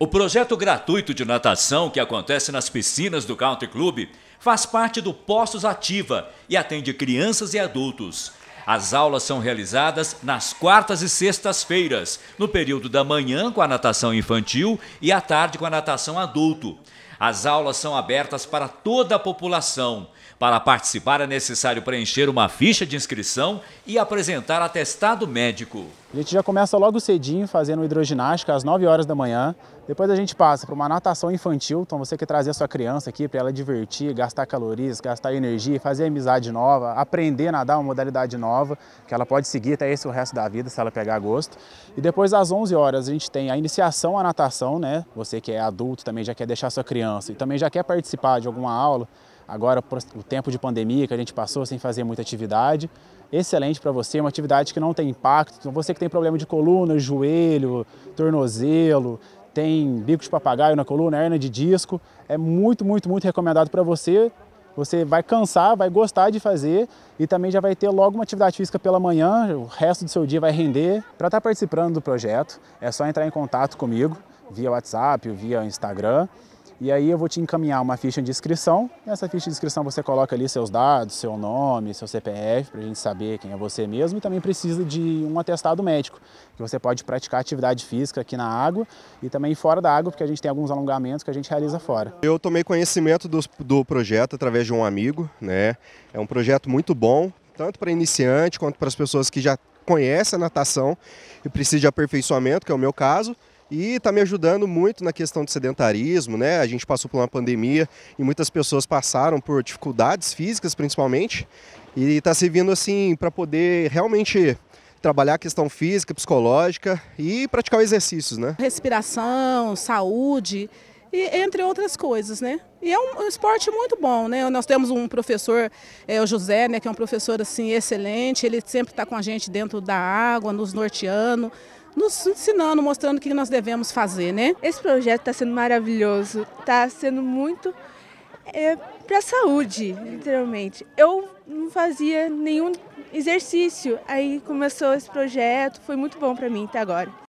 O projeto gratuito de natação que acontece nas piscinas do Country Club faz parte do Postos Ativa e atende crianças e adultos. As aulas são realizadas nas quartas e sextas-feiras, no período da manhã com a natação infantil e à tarde com a natação adulto. As aulas são abertas para toda a população. Para participar é necessário preencher uma ficha de inscrição e apresentar atestado médico. A gente já começa logo cedinho fazendo hidroginástica às 9 horas da manhã. Depois a gente passa para uma natação infantil, então você quer trazer a sua criança aqui para ela divertir, gastar calorias, gastar energia, fazer amizade nova, aprender a nadar uma modalidade nova, que ela pode seguir até esse o resto da vida se ela pegar gosto. E depois às 11 horas a gente tem a iniciação à natação, né? Você que é adulto também já quer deixar sua criança e também já quer participar de alguma aula, agora o tempo de pandemia que a gente passou sem fazer muita atividade. Excelente para você, uma atividade que não tem impacto. Então, você que tem problema de coluna, joelho, tornozelo, tem bico de papagaio na coluna, hernia de disco, é muito, muito, muito recomendado para você. Você vai cansar, vai gostar de fazer e também já vai ter logo uma atividade física pela manhã, o resto do seu dia vai render. Para estar tá participando do projeto, é só entrar em contato comigo via WhatsApp, via Instagram e aí eu vou te encaminhar uma ficha de inscrição. Nessa ficha de inscrição você coloca ali seus dados, seu nome, seu CPF, para a gente saber quem é você mesmo. E também precisa de um atestado médico, que você pode praticar atividade física aqui na água e também fora da água, porque a gente tem alguns alongamentos que a gente realiza fora. Eu tomei conhecimento do, do projeto através de um amigo, né? É um projeto muito bom, tanto para iniciante quanto para as pessoas que já conhecem a natação e precisam de aperfeiçoamento, que é o meu caso e está me ajudando muito na questão de sedentarismo, né? A gente passou por uma pandemia e muitas pessoas passaram por dificuldades físicas, principalmente, e está servindo assim para poder realmente trabalhar a questão física, psicológica e praticar exercícios, né? Respiração, saúde e entre outras coisas, né? E é um esporte muito bom, né? Nós temos um professor, é, o José, né, que é um professor assim excelente, ele sempre está com a gente dentro da água, nos norteando nos ensinando, mostrando o que nós devemos fazer, né? Esse projeto está sendo maravilhoso, está sendo muito é, para a saúde, literalmente. Eu não fazia nenhum exercício, aí começou esse projeto, foi muito bom para mim até agora.